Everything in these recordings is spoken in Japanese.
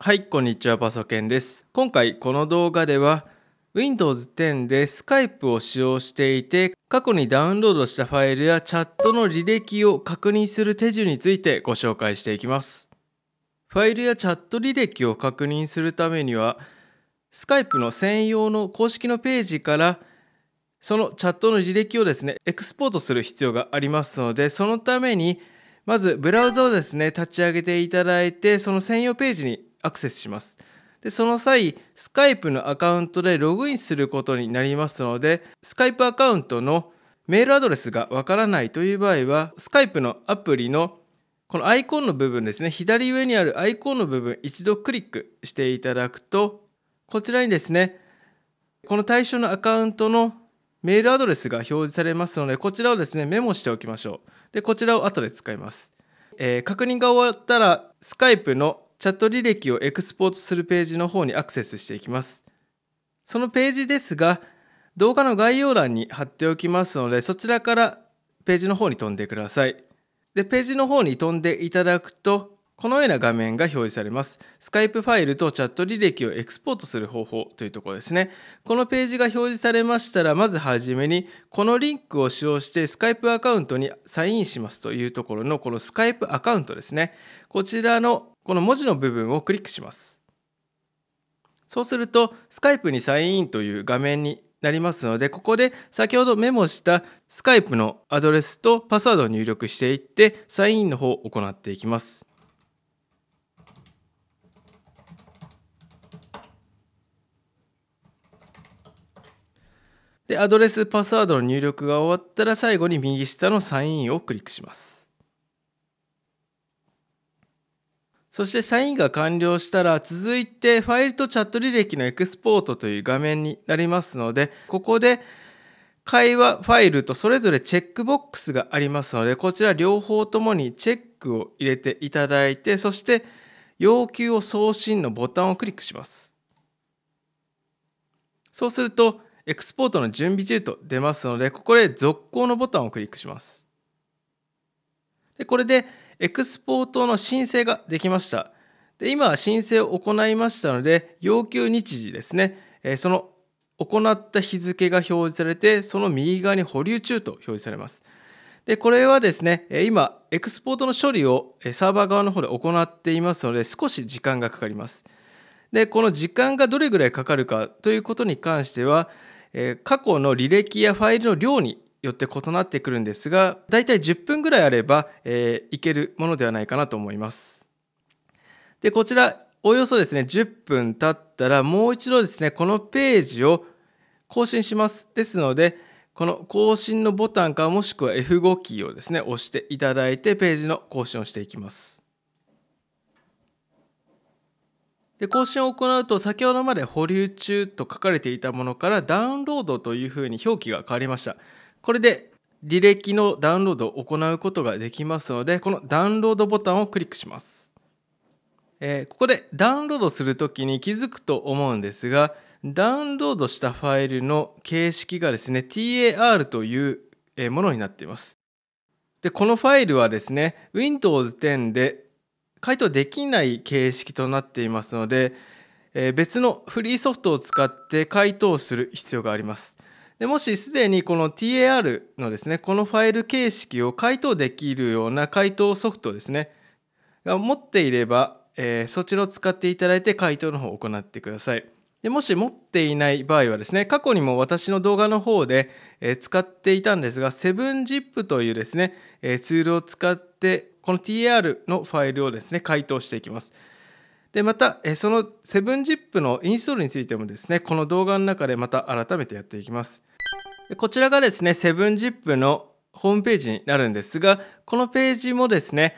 はい、こんにちは、パソケンです。今回この動画では Windows 10で Skype を使用していて過去にダウンロードしたファイルやチャットの履歴を確認する手順についてご紹介していきます。ファイルやチャット履歴を確認するためには Skype の専用の公式のページからそのチャットの履歴をですね、エクスポートする必要がありますので、そのためにまずブラウザをですね、立ち上げていただいて、その専用ページにアクセスします。でその際 Skype のアカウントでログインすることになりますので Skype アカウントのメールアドレスがわからないという場合は Skype のアプリのこのアイコンの部分ですね左上にあるアイコンの部分一度クリックしていただくとこちらにですねこの対象のアカウントのメールアドレスが表示されますのでこちらをですねメモしておきましょうでこちらを後で使います、えー、確認が終わったら Skype のチャット履歴をエクスポートするページの方にアクセスしていきます。そのページですが、動画の概要欄に貼っておきますので、そちらからページの方に飛んでください。で、ページの方に飛んでいただくと、このような画面が表示されます。スカイプファイルとチャット履歴をエクスポートする方法というところですね。このページが表示されましたら、まずはじめに、このリンクを使用してスカイプアカウントにサインしますというところの、このスカイプアカウントですね。こちらのこの文字の部分をクリックします。そうすると Skype にサインインという画面になりますので、ここで先ほどメモした Skype のアドレスとパスワードを入力していって、サインインの方を行っていきます。で、アドレス、パスワードの入力が終わったら最後に右下のサインインをクリックします。そしてサインが完了したら続いてファイルとチャット履歴のエクスポートという画面になりますのでここで会話ファイルとそれぞれチェックボックスがありますのでこちら両方ともにチェックを入れていただいてそして要求を送信のボタンをクリックしますそうするとエクスポートの準備中と出ますのでここで続行のボタンをクリックしますでこれでエクスポートの申請ができました。で今、申請を行いましたので、要求日時ですね、えその行った日付が表示されて、その右側に保留中と表示されます。で、これはですね、今、エクスポートの処理をサーバー側の方で行っていますので、少し時間がかかります。で、この時間がどれぐらいかかるかということに関しては、過去の履歴やファイルの量によって異なってくるんですがだいたい10分ぐらいあれば、えー、いけるものではないかなと思います。でこちらおよそですね10分経ったらもう一度ですねこのページを更新します。ですのでこの更新のボタンかもしくは F5 キーをですね押していただいてページの更新をしていきます。で更新を行うと先ほどまで保留中と書かれていたものからダウンロードというふうに表記が変わりました。これで履歴のダウンロードを行うことができますのでこのダウンロードボタンをクリックします、えー、ここでダウンロードするときに気づくと思うんですがダウンロードしたファイルの形式がですね TAR というものになっていますでこのファイルはですね Windows 10で回答できない形式となっていますので別のフリーソフトを使って回答する必要がありますでもしすでにこの TAR のですね、このファイル形式を回答できるような回答ソフトですね、が持っていれば、えー、そちらを使っていただいて回答の方を行ってください。でもし持っていない場合はですね、過去にも私の動画の方で、えー、使っていたんですが、7zip というですね、えー、ツールを使って、この TAR のファイルをですね、回答していきます。でまたその 7zip のインストールについてもですねこの動画の中でまた改めてやっていきますこちらがですね、セブンジップのホームページになるんですが、このページもですね、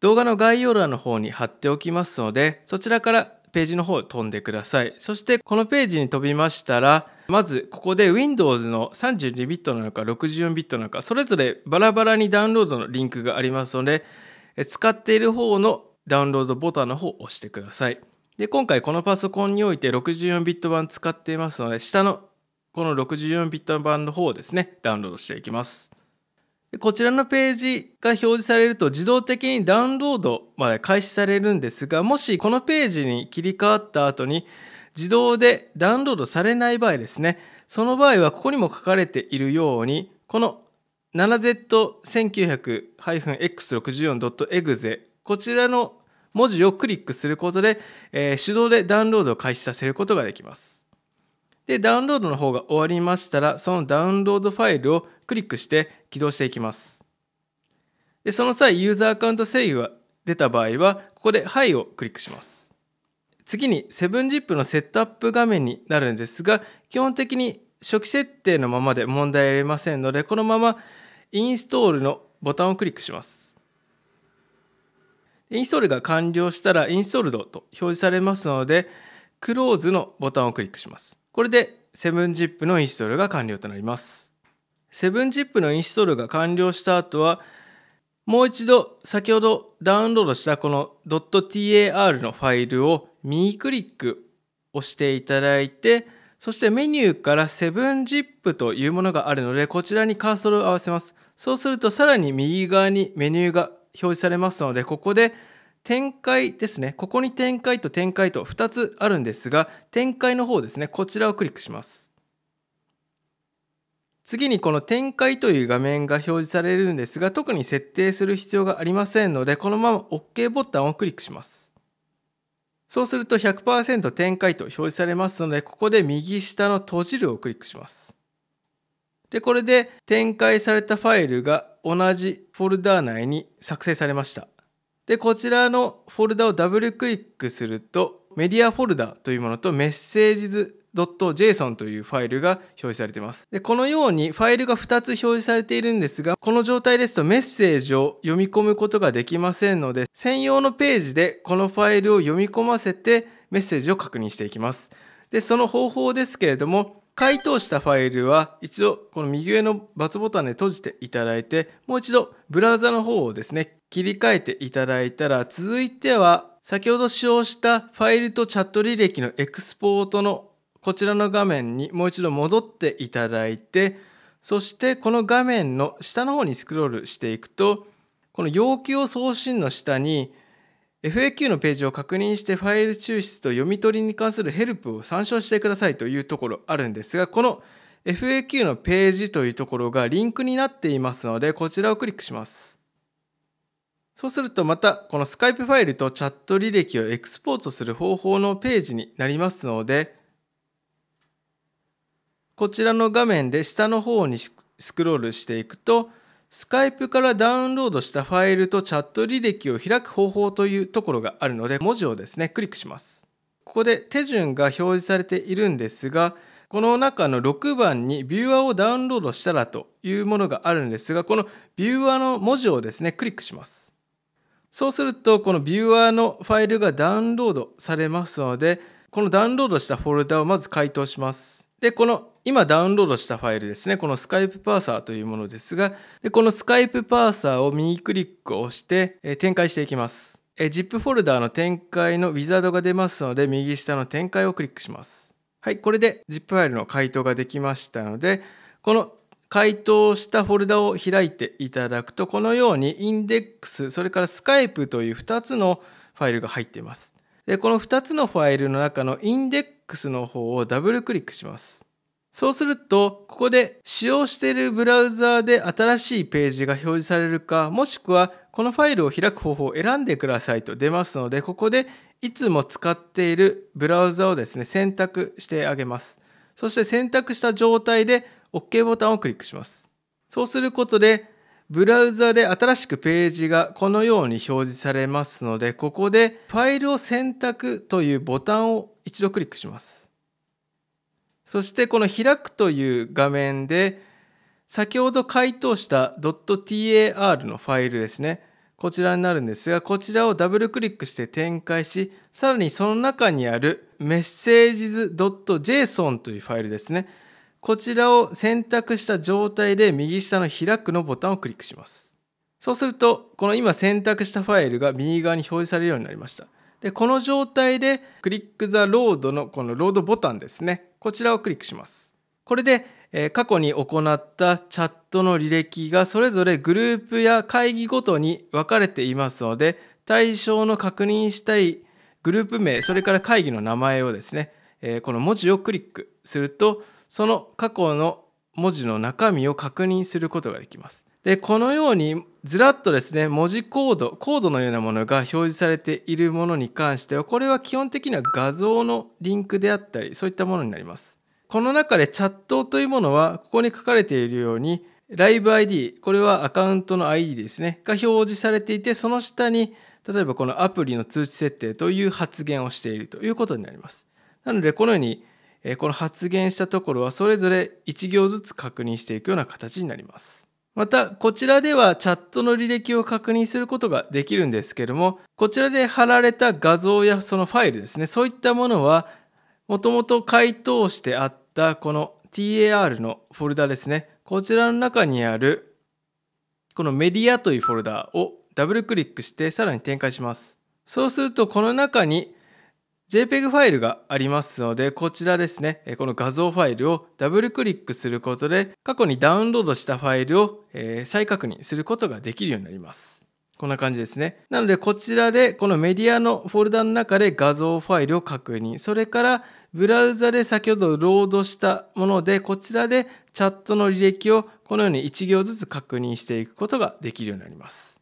動画の概要欄の方に貼っておきますので、そちらからページの方飛んでください。そしてこのページに飛びましたら、まずここで Windows の32ビットなのか64ビットなのか、それぞれバラバラにダウンロードのリンクがありますので、使っている方のダウンロードボタンの方を押してください。で、今回このパソコンにおいて64ビット版使っていますので、下のこの6 4ビット版の方をですね、ダウンロードしていきます。こちらのページが表示されると自動的にダウンロードまで開始されるんですが、もしこのページに切り替わった後に自動でダウンロードされない場合ですね、その場合はここにも書かれているように、この 7z1900-x64.exe こちらの文字をクリックすることで、えー、手動でダウンロードを開始させることができます。で、ダウンロードの方が終わりましたら、そのダウンロードファイルをクリックして起動していきます。で、その際、ユーザーアカウント制御が出た場合は、ここではいをクリックします。次に 7zip のセットアップ画面になるんですが、基本的に初期設定のままで問題ありませんので、このままインストールのボタンをクリックします。インストールが完了したらインストールドと表示されますので、クローズのボタンをクリックします。これで 7zip のインストールが完了となります 7zip のインストールが完了した後はもう一度先ほどダウンロードしたこの .tar のファイルを右クリック押していただいてそしてメニューから 7zip というものがあるのでこちらにカーソルを合わせますそうするとさらに右側にメニューが表示されますのでここで展開ですねここに展開と展開と2つあるんですが展開の方ですねこちらをクリックします次にこの展開という画面が表示されるんですが特に設定する必要がありませんのでこのまま OK ボタンをクリックしますそうすると100%展開と表示されますのでここで右下の閉じるをクリックしますでこれで展開されたファイルが同じフォルダー内に作成されましたで、こちらのフォルダをダブルクリックすると、メディアフォルダというものとメッセージズ .json というファイルが表示されています。で、このようにファイルが2つ表示されているんですが、この状態ですとメッセージを読み込むことができませんので、専用のページでこのファイルを読み込ませてメッセージを確認していきます。で、その方法ですけれども、回答したファイルは一度この右上の×ボタンで閉じていただいて、もう一度ブラウザの方をですね、切り替えていただいたら、続いては先ほど使用したファイルとチャット履歴のエクスポートのこちらの画面にもう一度戻っていただいて、そしてこの画面の下の方にスクロールしていくと、この要求を送信の下に FAQ のページを確認してファイル抽出と読み取りに関するヘルプを参照してくださいというところあるんですが、この FAQ のページというところがリンクになっていますので、こちらをクリックします。そうするとまたこの Skype ファイルとチャット履歴をエクスポートする方法のページになりますのでこちらの画面で下の方にスクロールしていくと Skype からダウンロードしたファイルとチャット履歴を開く方法というところがあるので文字をですねクリックします。ここで手順が表示されているんですがこの中の6番にビューアーをダウンロードしたらというものがあるんですがこのビューアーの文字をですねクリックします。そうすると、このビューアーのファイルがダウンロードされますので、このダウンロードしたフォルダをまず回答します。で、この今ダウンロードしたファイルですね、このスカイプパーサーというものですが、でこのスカイプパーサーを右クリックを押して、え展開していきます。え ZIP フォルダーの展開のウィザードが出ますので、右下の展開をクリックします。はい、これで ZIP ファイルの回答ができましたので、この回答したフォルダを開いていただくと、このようにインデックス、それからスカイプという2つのファイルが入っています。で、この2つのファイルの中のインデックスの方をダブルクリックします。そうすると、ここで使用しているブラウザーで新しいページが表示されるか、もしくはこのファイルを開く方法を選んでくださいと出ますので、ここでいつも使っているブラウザをですね、選択してあげます。そして選択した状態で OK ボタンをクリックします。そうすることで、ブラウザで新しくページがこのように表示されますので、ここでファイルを選択というボタンを一度クリックします。そしてこの開くという画面で、先ほど回答した .tar のファイルですね。こちらになるんですが、こちらをダブルクリックして展開し、さらにその中にある messages.json というファイルですね。こちらを選択した状態で右下の開くのボタンをクリックします。そうすると、この今選択したファイルが右側に表示されるようになりました。で、この状態でクリックザロードのこのロードボタンですね。こちらをクリックします。これで、え過去に行ったチャットの履歴がそれぞれグループや会議ごとに分かれていますので、対象の確認したいグループ名、それから会議の名前をですね、えこの文字をクリックすると、その過去の文字の中身を確認することができます。でこのようにずらっとですね文字コードコードのようなものが表示されているものに関してはこれは基本的には画像のリンクであったりそういったものになります。この中でチャットというものはここに書かれているようにライブ ID これはアカウントの ID ですねが表示されていてその下に例えばこのアプリの通知設定という発言をしているということになります。なのでこのようにえこの発言したところはそれぞれ1行ずつ確認していくような形になります。またこちらではチャットの履歴を確認することができるんですけどもこちらで貼られた画像やそのファイルですねそういったものはもともと回答してあったこの TAR のフォルダですねこちらの中にあるこのメディアというフォルダをダブルクリックしてさらに展開しますそうするとこの中に JPEG ファイルがありますので、こちらですね、この画像ファイルをダブルクリックすることで、過去にダウンロードしたファイルを再確認することができるようになります。こんな感じですね。なので、こちらで、このメディアのフォルダの中で画像ファイルを確認。それから、ブラウザで先ほどロードしたもので、こちらでチャットの履歴をこのように1行ずつ確認していくことができるようになります。